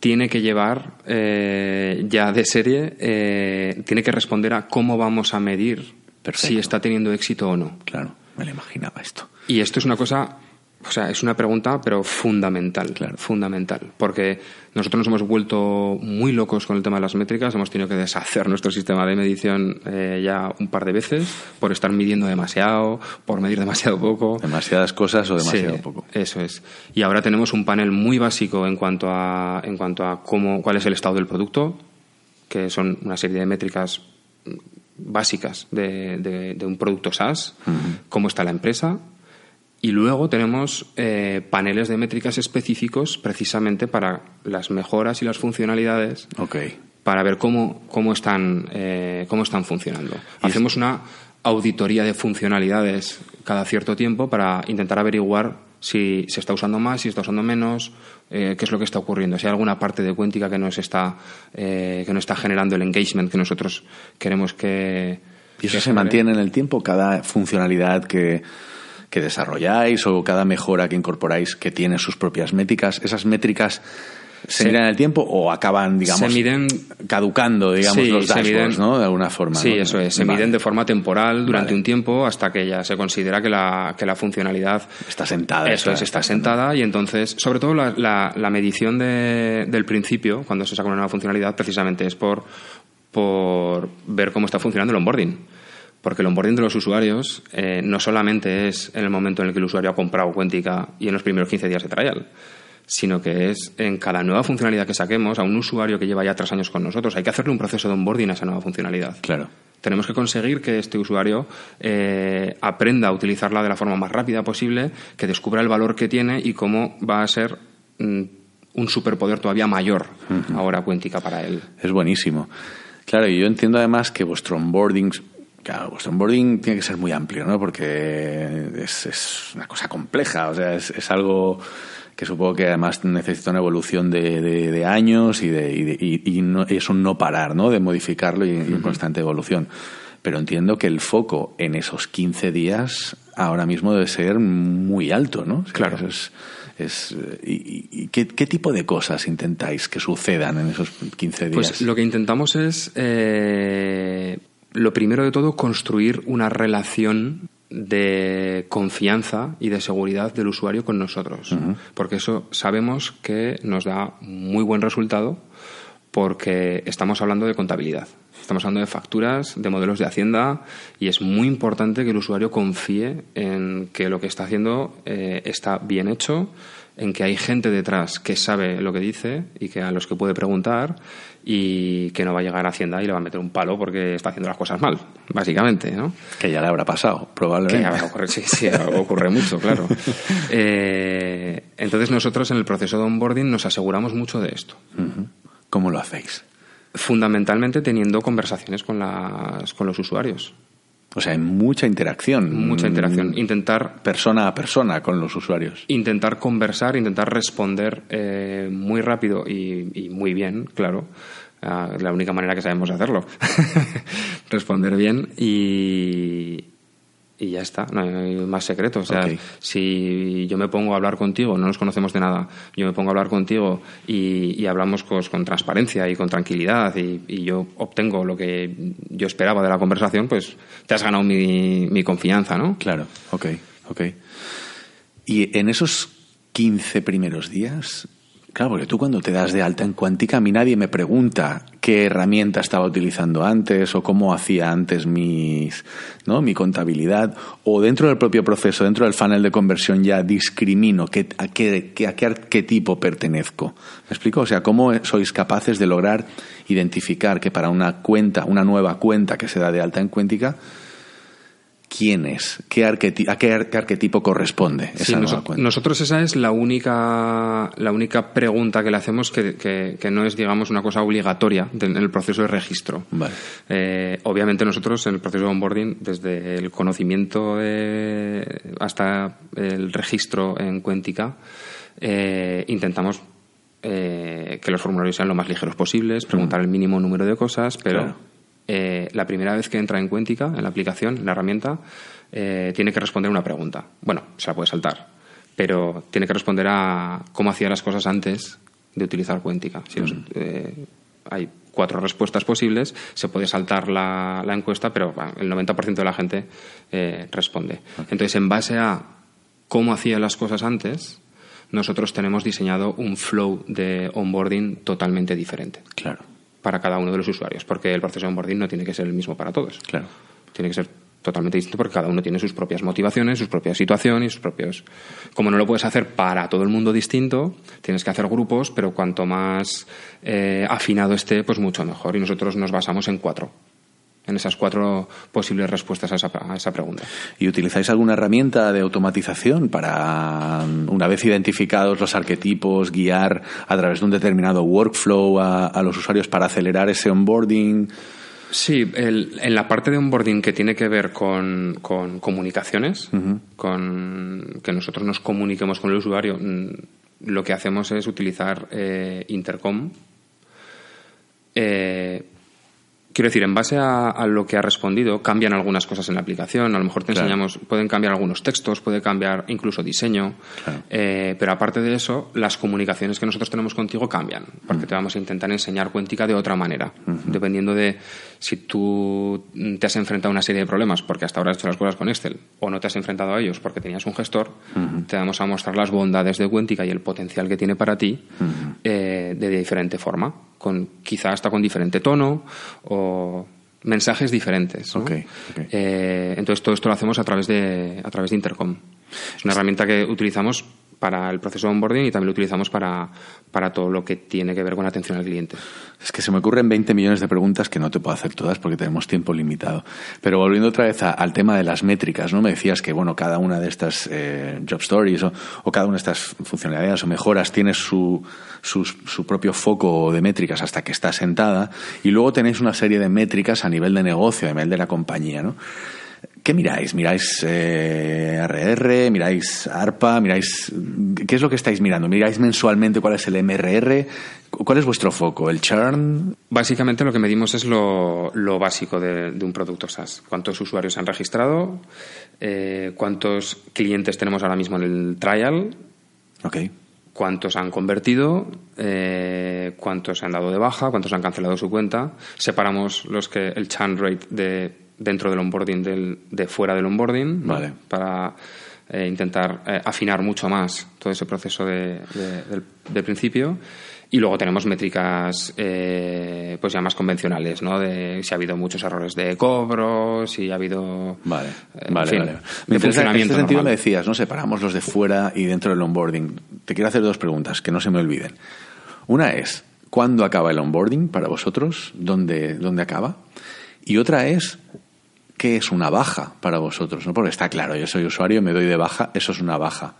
tiene que llevar eh, ya de serie, eh, tiene que responder a cómo vamos a medir si está teniendo éxito o no. Claro, me lo imaginaba esto. Y esto es una cosa, o sea, es una pregunta, pero fundamental. Fundamental. Porque nosotros nos hemos vuelto muy locos con el tema de las métricas, hemos tenido que deshacer nuestro sistema de medición eh, ya un par de veces por estar midiendo demasiado, por medir demasiado poco. Demasiadas cosas o demasiado poco. Eso es. Y ahora tenemos un panel muy básico en cuanto a, en cuanto a cómo, cuál es el estado del producto, que son una serie de métricas básicas de, un producto SaaS, cómo está la empresa, y luego tenemos eh, paneles de métricas específicos precisamente para las mejoras y las funcionalidades. ok Para ver cómo, cómo, están, eh, cómo están funcionando. Hacemos una auditoría de funcionalidades cada cierto tiempo para intentar averiguar si se está usando más, si está usando menos, eh, qué es lo que está ocurriendo, si hay alguna parte de Cuéntica que está, que no está generando el engagement que nosotros queremos que. ¿Y eso se mantiene en el tiempo? Cada funcionalidad que que desarrolláis o cada mejora que incorporáis que tiene sus propias métricas. Esas métricas se, miden miran el tiempo o acaban, digamos, se miden, caducando, digamos, los De alguna forma. Sí, eso es. Se miden de forma temporal durante un tiempo hasta que ya se considera que la, funcionalidad. Está sentada. Eso está, es, está, sentada y entonces, sobre todo la, medición del principio, cuando se saca una nueva funcionalidad, precisamente es por, por ver cómo está funcionando el onboarding. Porque el onboarding de los usuarios eh, no solamente es en el momento en el que el usuario ha comprado Cuéntica y en los primeros 15 días de trial, sino que es en cada nueva funcionalidad que saquemos a un usuario que lleva ya tres años con nosotros. Hay que hacerle un proceso de onboarding a esa nueva funcionalidad. Claro. Tenemos que conseguir que este usuario eh, aprenda a utilizarla de la forma más rápida posible, que descubra el valor que tiene y cómo va a ser. Mm, un superpoder todavía mayor ahora cuéntica para él. Es buenísimo. Claro, y yo entiendo además que vuestro onboarding Claro, vuestro onboarding tiene que ser muy amplio, ¿no? Porque es, una cosa compleja, o sea, es, algo que supongo que además necesita una evolución de, años y, de, y, no, es un no parar, ¿no? De modificarlo y, en constante evolución. Pero entiendo que el foco en esos 15 días ahora mismo debe ser muy alto, ¿no? claro. y, ¿qué, tipo de cosas intentáis que sucedan en esos 15 pues días? Pues lo que intentamos es... Eh, lo primero de todo, construir una relación de confianza y de seguridad del usuario con nosotros, porque eso sabemos que nos da muy buen resultado porque estamos hablando de contabilidad, estamos hablando de facturas, de modelos de hacienda y es muy importante que el usuario confíe en que lo que está haciendo eh, está bien hecho en que hay gente detrás que sabe lo que dice y que a los que puede preguntar y que no va a llegar a Hacienda y le va a meter un palo porque está haciendo las cosas mal, básicamente, ¿no? Que ya le habrá pasado, probablemente. Que ocurre, sí, ocurre mucho, claro. Eh, entonces nosotros en el proceso de onboarding nos aseguramos mucho de esto. ¿Cómo lo hacéis? Fundamentalmente teniendo conversaciones con, las, con los usuarios. O sea, hay mucha interacción. Mucha interacción. Mm, intentar. Persona a persona con los usuarios. Intentar conversar, intentar responder eh, muy rápido y, muy bien, claro. Ah, la única manera que sabemos hacerlo. responder bien y, y ya está, no hay más secreto. si yo me pongo a hablar contigo, no nos conocemos de nada, yo me pongo a hablar contigo y, hablamos pues con transparencia y con tranquilidad y, yo obtengo lo que yo esperaba de la conversación, pues te has ganado mi, mi confianza, ¿no? Claro, ok, ok. Y en esos 15 primeros días, Claro, porque tú cuando te das de alta en Cuántica, a mí nadie me pregunta qué herramienta estaba utilizando antes o cómo hacía antes mis, ¿no? mi contabilidad. O dentro del propio proceso, dentro del funnel de conversión, ya discrimino a, qué, tipo a pertenezco. ¿Me explico? O sea, ¿cómo sois capaces de lograr identificar que para una cuenta, una nueva cuenta que se da de alta en Cuántica, quién es, qué a qué, arquetipo corresponde. Esa sí, nosotros esa es la única, la única pregunta que le hacemos que, no es, digamos, una cosa obligatoria en el proceso de registro. Eh, obviamente nosotros en el proceso de onboarding, desde el conocimiento hasta el registro en Cuéntica, eh, intentamos eh, que los formularios sean lo más ligeros posibles, preguntar el mínimo número de cosas, pero... Eh, la primera vez que entra en Cuéntica, en la aplicación, en la herramienta, eh, tiene que responder una pregunta. Bueno, se la puede saltar, pero tiene que responder a cómo hacía las cosas antes de utilizar Cuéntica. Si mm. eh, hay cuatro respuestas posibles, se puede saltar la, encuesta, pero el 90% de la gente responde. Entonces, en base a cómo hacía las cosas antes, nosotros tenemos diseñado un flow de onboarding totalmente diferente. Claro para cada uno de los usuarios, porque el proceso de onboarding no tiene que ser el mismo para todos. Claro. Tiene que ser totalmente distinto porque cada uno tiene sus propias motivaciones, sus propias situaciones, sus propios... Como no lo puedes hacer para todo el mundo distinto, tienes que hacer grupos, pero cuanto más eh, afinado esté, pues mucho mejor. Y nosotros nos basamos en cuatro en esas cuatro posibles respuestas a esa, pregunta. ¿Y utilizáis alguna herramienta de automatización para, una vez identificados los arquetipos, guiar a través de un determinado workflow a, los usuarios para acelerar ese onboarding? Sí, en la parte de onboarding que tiene que ver con, comunicaciones, con que nosotros nos comuniquemos con el usuario, mm, lo que hacemos es utilizar eh, Intercom. Eh, Quiero decir, en base a, lo que ha respondido, cambian algunas cosas en la aplicación. A lo mejor te enseñamos, pueden cambiar algunos textos, puede cambiar incluso diseño. Eh, pero aparte de eso, las comunicaciones que nosotros tenemos contigo cambian, porque te vamos a intentar enseñar cuéntica de otra manera, dependiendo de si tú te has enfrentado a una serie de problemas porque hasta ahora has hecho las cosas con Excel o no te has enfrentado a ellos porque tenías un gestor, te vamos a mostrar las bondades de Cuéntica y el potencial que tiene para ti eh, de diferente forma, con quizá hasta con diferente tono o mensajes diferentes. Eh, entonces todo esto lo hacemos a través de a través de Intercom. Es una herramienta que utilizamos para el proceso de onboarding y también lo utilizamos para, todo lo que tiene que ver con la atención al cliente. Es que se me ocurren 20 millones de preguntas que no te puedo hacer todas porque tenemos tiempo limitado. Pero volviendo otra vez al tema de las métricas, ¿no? Me decías que, bueno, cada una de estas eh, job stories o, cada una de estas funcionalidades o mejoras tiene su, su propio foco de métricas hasta que está sentada y luego tenéis una serie de métricas a nivel de negocio, a nivel de la compañía, ¿no? ¿Qué miráis? ¿Miráis RR? Eh, ¿Miráis ARPA? ¿Miráis qué es lo que estáis mirando? ¿Miráis mensualmente cuál es el MRR? ¿Cuál es vuestro foco? ¿El churn? Básicamente lo que medimos es lo, básico de, un producto SaaS. ¿Cuántos usuarios han registrado? Eh, ¿Cuántos clientes tenemos ahora mismo en el trial? Ok cuántos han convertido, eh, ¿Cuántos se han dado de baja, cuántos han cancelado su cuenta. Separamos los que el churn rate de dentro del onboarding del, de fuera del onboarding para eh, intentar eh, afinar mucho más todo ese proceso de, del, principio. Y luego tenemos métricas eh, pues ya más convencionales, ¿no? De si ha habido muchos errores de cobro, si ha habido... Vale, vale, vale. en este sentido me decías, ¿no? Separamos los de fuera y dentro del onboarding. Te quiero hacer dos preguntas que no se me olviden. Una es, ¿cuándo acaba el onboarding para vosotros? ¿Dónde, dónde acaba? Y otra es, qué es una baja para vosotros, ¿no? Porque está claro, yo soy usuario, me doy de baja, eso es una baja.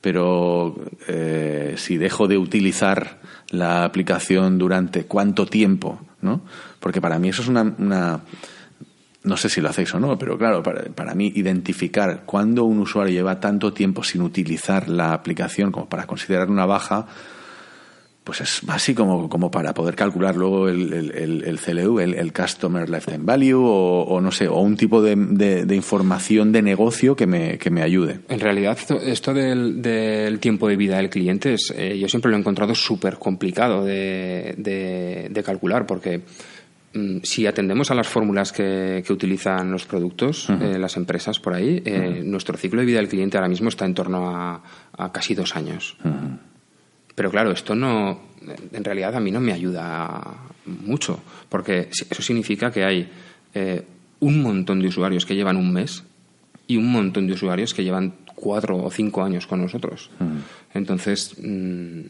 Pero eh, si dejo de utilizar la aplicación durante cuánto tiempo, ¿no? Porque para mí eso es una, no sé si lo hacéis o no, pero claro, para, para, mí identificar cuándo un usuario lleva tanto tiempo sin utilizar la aplicación como para considerar una baja, pues es así como, como para poder calcular luego el, el, el CLU, el, Customer Lifetime Value, o, no sé, o un tipo de, información de negocio que me, ayude. En realidad, esto del, tiempo de vida del cliente, eh, yo siempre lo he encontrado súper complicado de, calcular, porque mm, si atendemos a las fórmulas que, que utilizan los productos, eh, las empresas por ahí, eh, nuestro ciclo de vida del cliente ahora mismo está en torno a, casi dos años. Pero claro, esto no, en realidad a mí no me ayuda mucho, porque eso significa que hay eh, un montón de usuarios que llevan un mes y un montón de usuarios que llevan cuatro o cinco años con nosotros. Hmm. Entonces, mm,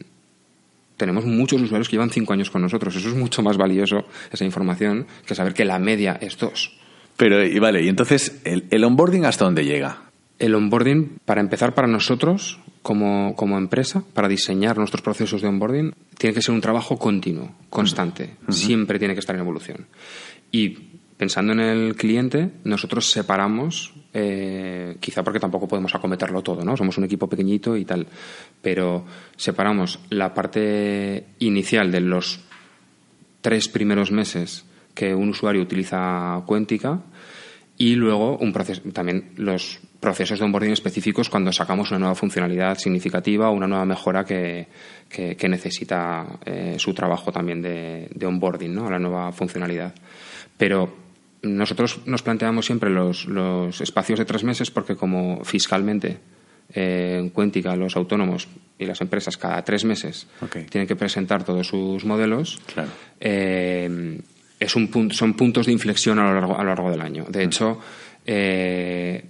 tenemos muchos usuarios que llevan cinco años con nosotros. Eso es mucho más valioso, esa información, que saber que la media es dos. Pero, y vale, y entonces, ¿el, el onboarding hasta dónde llega? El onboarding, para empezar, para nosotros, como, como empresa para diseñar nuestros procesos de onboarding tiene que ser un trabajo continuo, constante. Siempre tiene que estar en evolución. Y pensando en el cliente, nosotros separamos, eh, quizá porque tampoco podemos acometerlo todo, ¿no? Somos un equipo pequeñito y tal, pero separamos la parte inicial de los tres primeros meses que un usuario utiliza Cuéntica y luego un proceso, también los procesos de onboarding específicos cuando sacamos una nueva funcionalidad significativa o una nueva mejora que, que, necesita eh, su trabajo también de, de onboarding, ¿no? la nueva funcionalidad. Pero nosotros nos planteamos siempre los, los espacios de tres meses porque como fiscalmente eh, en Cuéntica los autónomos y las empresas cada tres meses tienen que presentar todos sus modelos, eh, es un punto, son puntos de inflexión a lo largo, a lo largo del año. De mm. hecho, eh,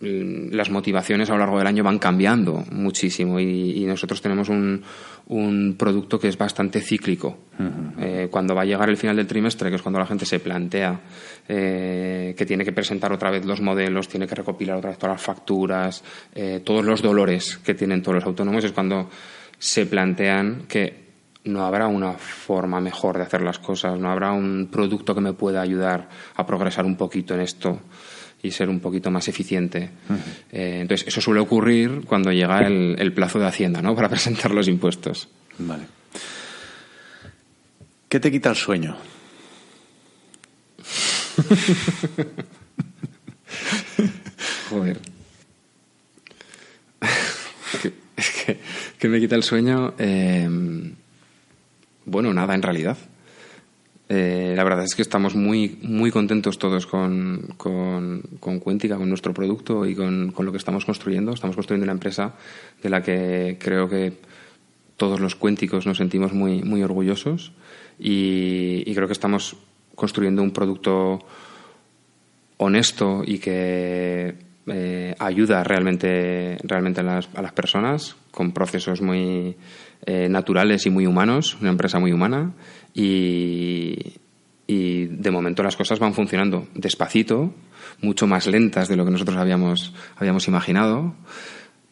Mm, las motivaciones a lo largo del año van cambiando muchísimo y, nosotros tenemos un, producto que es bastante cíclico. Eh, cuando va a llegar el final del trimestre, que es cuando la gente se plantea eh, que tiene que presentar otra vez los modelos, tiene que recopilar otra vez todas las facturas, eh, todos los dolores que tienen todos los autónomos, es cuando se plantean que no habrá una forma mejor de hacer las cosas, no habrá un producto que me pueda ayudar a progresar un poquito en esto y ser un poquito más eficiente. Eh, entonces, eso suele ocurrir cuando llega el, plazo de Hacienda, ¿no? Para presentar los impuestos. Vale. ¿Qué te quita el sueño? Joder. es que, ¿Qué me quita el sueño. Eh bueno, nada en realidad. Eh, la verdad es que estamos muy, muy contentos todos con, Cuéntica, con nuestro producto y con, lo que estamos construyendo. Estamos construyendo una empresa de la que creo que todos los cuénticos nos sentimos muy, muy orgullosos y, creo que estamos construyendo un producto honesto y que eh, ayuda realmente, realmente a las, a las personas con procesos muy, eh, naturales y muy humanos, una empresa muy humana y, de momento las cosas van funcionando despacito, mucho más lentas de lo que nosotros habíamos, habíamos imaginado,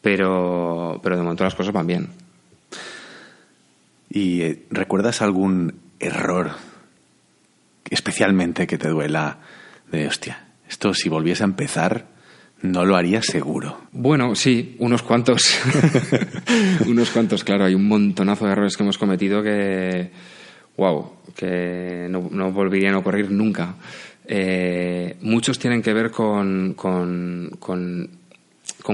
pero, pero de momento las cosas van bien. ¿Y eh, recuerdas algún error especialmente que te duela de hostia? Esto si volviese a empezar no lo haría seguro. Bueno, sí, unos cuantos. unos cuantos, claro. Hay un montonazo de errores que hemos cometido que, wow, que no, volverían a ocurrir nunca. Eh, muchos tienen que ver con,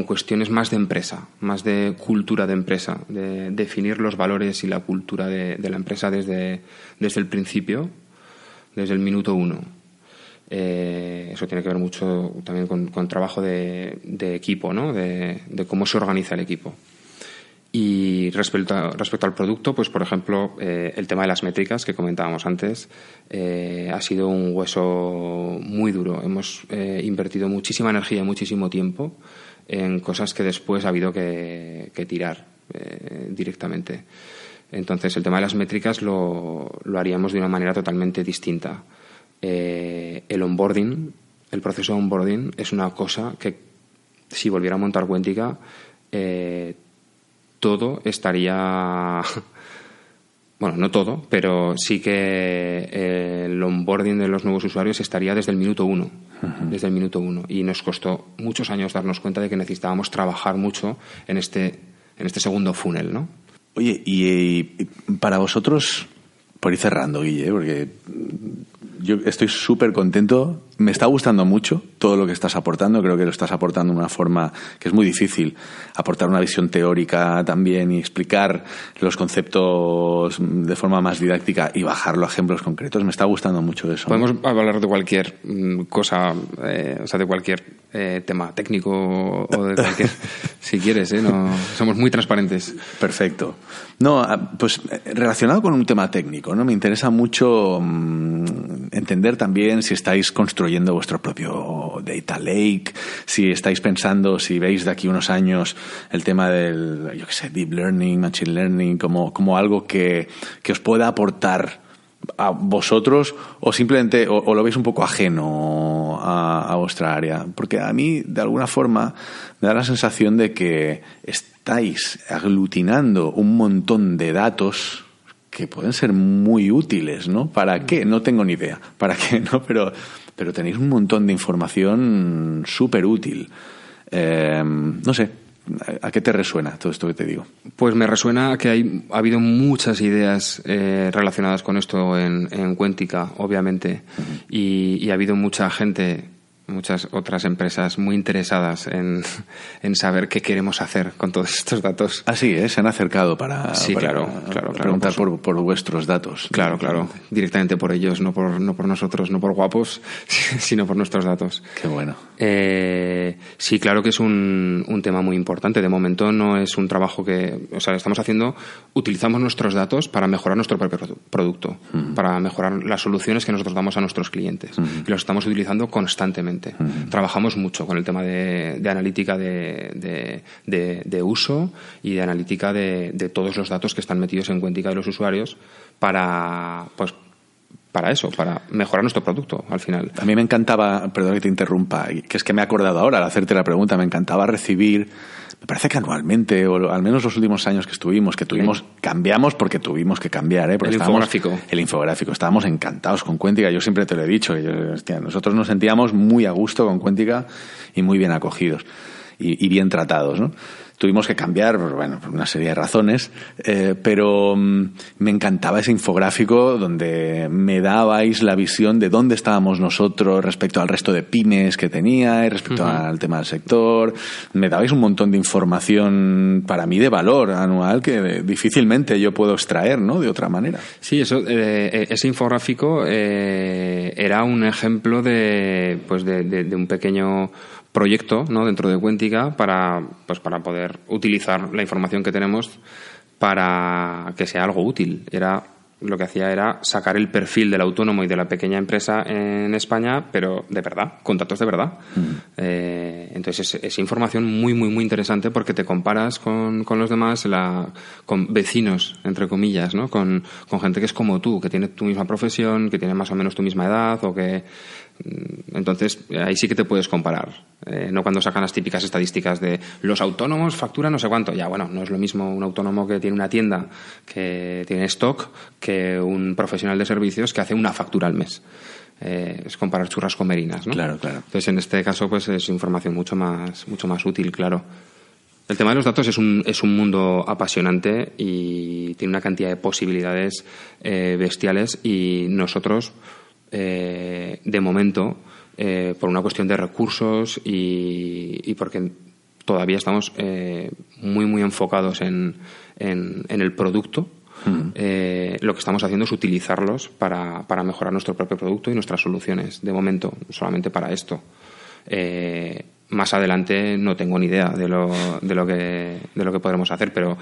cuestiones más de empresa, más de cultura de empresa, de definir los valores y la cultura de, de la empresa desde, desde el principio, desde el minuto uno. Eh, eso tiene que ver mucho también con, trabajo de, equipo, ¿no? De, cómo se organiza el equipo. Y respecto, al producto, pues por ejemplo, eh, el tema de las métricas que comentábamos antes eh, ha sido un hueso muy duro. Hemos invertido muchísima energía y muchísimo tiempo en cosas que después ha habido que, tirar directamente. Entonces, el tema de las métricas lo haríamos de una manera totalmente distinta. Eh, el onboarding, el proceso de onboarding es una cosa que si volviera a montar Cuéntica, eh, todo estaría... bueno, no todo, pero sí que eh, el onboarding de los nuevos usuarios estaría desde el minuto uno. Desde el minuto uno. Y nos costó muchos años darnos cuenta de que necesitábamos trabajar mucho en este, en este segundo funnel, ¿no? Oye, y, y para vosotros, por ir cerrando, Guille, porque yo estoy súper contento. Me está gustando mucho todo lo que estás aportando. Creo que lo estás aportando de una forma que es muy difícil. Aportar una visión teórica también y explicar los conceptos de forma más didáctica y bajarlo a ejemplos concretos. Me está gustando mucho eso. Podemos hablar de cualquier mm, cosa, eh, o sea, de cualquier eh, tema técnico o de cualquier. si quieres, ¿eh? somos muy transparentes. Perfecto. No, ah, pues eh, relacionado con un tema técnico, ¿no? Me interesa mucho. Mm, entender también si estáis construyendo vuestro propio data lake, si estáis pensando, si veis de aquí unos años el tema del, yo qué sé, deep learning, machine learning, como, como algo que, os pueda aportar a vosotros o simplemente o, lo veis un poco ajeno a, a, vuestra área? Porque a mí, de alguna forma, me da la sensación de que estáis aglutinando un montón de datos que pueden ser muy útiles, ¿no? ¿Para qué? No tengo ni idea. ¿Para qué? No, pero, pero tenéis un montón de información súper útil. Em, no sé, ¿A qué te resuena todo esto que te digo? Pues me resuena que hay, ha habido muchas ideas eh, relacionadas con esto en, en Cuéntica, obviamente, y, ha habido mucha gente muchas otras empresas muy interesadas en, saber qué queremos hacer con todos estos datos. Así ah, es, ¿eh? se han acercado para, sí, claro, claro, preguntar por, vuestros datos. Claro, claro, directamente por ellos, no por, no por nosotros, no por guapos, sino por nuestros datos. Qué bueno. Eh, sí, claro que es un, tema muy importante. De momento no es un trabajo que, o sea, estamos haciendo, utilizamos nuestros datos para mejorar nuestro propio producto, para mejorar las soluciones que nosotros damos a nuestros clientes. Y los estamos utilizando constantemente. Trabajamos mucho con el tema de, analítica de, uso y de analítica de, todos los datos que están metidos en cuenta de los usuarios para, pues, para eso, para mejorar nuestro producto al final. A mí me encantaba, perdón que te interrumpa, que es que me he acordado ahora al hacerte la pregunta, me encantaba recibir me parece que anualmente, o al menos los últimos años que estuvimos, que tuvimos, cambiamos porque tuvimos que cambiar, ¿eh? Porque el infográfico. El infográfico. Estábamos encantados con Cuéntica, yo siempre te lo he dicho, nosotros nos sentíamos muy a gusto con Cuéntica y muy bien acogidos y, y bien tratados, ¿no? Tuvimos que cambiar, pues, bueno, por una serie de razones, eh, pero mm, me encantaba ese infográfico donde me dabais la visión de dónde estábamos nosotros respecto al resto de pymes que tenía, y respecto al tema del sector. Me dabais un montón de información para mí de valor anual que difícilmente yo puedo extraer, ¿no? De otra manera. Sí, eso, eh, eh, ese infográfico era un ejemplo de, pues de un pequeño proyecto ¿no? dentro de Cuéntica para, pues, para poder utilizar la información que tenemos para que sea algo útil. Era lo que hacía era sacar el perfil del autónomo y de la pequeña empresa en España, pero de verdad, con datos de verdad. Mm. Eh, entonces es, información muy, muy, muy interesante porque te comparas con, con los demás, la, con vecinos, entre comillas, ¿no? Con, con, gente que es como tú, que tiene tu misma profesión, que tiene más o menos tu misma edad o que Mm, entonces, ahí sí que te puedes comparar. Eh, no cuando sacan las típicas estadísticas de los autónomos facturan no sé cuánto. Ya, bueno, no es lo mismo un autónomo que tiene una tienda que tiene stock que un profesional de servicios que hace una factura al mes. Eh, es comparar churras con merinas, ¿no? Claro, claro. Entonces, en este caso, pues es información mucho más, mucho más útil, claro. El tema de los datos es un, es un mundo apasionante y tiene una cantidad de posibilidades eh, bestiales y nosotros de momento, eh, por una cuestión de recursos y, porque todavía estamos eh, muy, muy enfocados en, en, el producto. Eh, lo que estamos haciendo es utilizarlos para, para, mejorar nuestro propio producto y nuestras soluciones. De momento, solamente para esto. más adelante no tengo ni idea de lo, de lo, que, de lo que podremos hacer, pero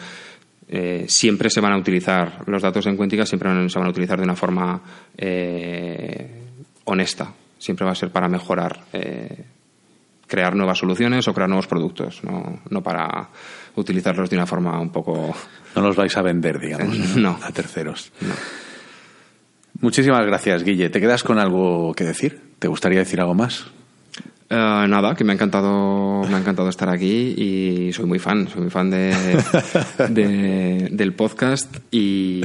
eh, siempre se van a utilizar, los datos en Cuéntica, siempre se van a utilizar de una forma eh, honesta, siempre va a ser para mejorar, eh, crear nuevas soluciones o crear nuevos productos, no, para utilizarlos de una forma un poco... No los vais a vender, digamos, a terceros. Muchísimas gracias, Guille. ¿Te quedas con algo que decir? ¿Te gustaría decir algo más? Eh, nada, que me ha encantado, me ha encantado estar aquí y soy muy fan, soy fan de, del podcast y,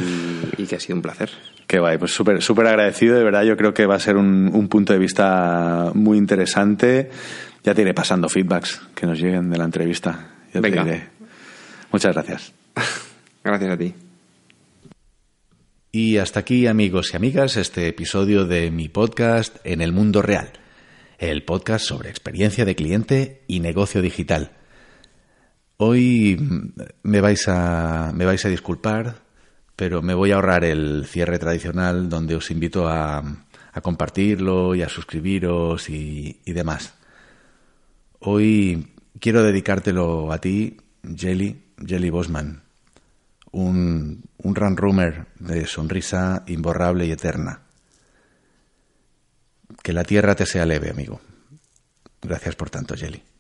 que ha sido un placer. Qué guay, pues súper súper agradecido, de verdad yo creo que va a ser un, punto de vista muy interesante. Ya te iré pasando feedbacks que nos lleguen de la entrevista. Muchas gracias. gracias a ti. Y hasta aquí amigos y amigas este episodio de mi podcast En el Mundo Real el podcast sobre experiencia de cliente y negocio digital. Hoy me vais a, me vais a disculpar, pero me voy a ahorrar el cierre tradicional donde os invito a, compartirlo y a suscribiros y, demás. Hoy quiero dedicártelo a ti, Jelly, Jelly Bosman, un, un run de sonrisa imborrable y eterna que la tierra te sea leve, amigo. Gracias por tanto, Jelly.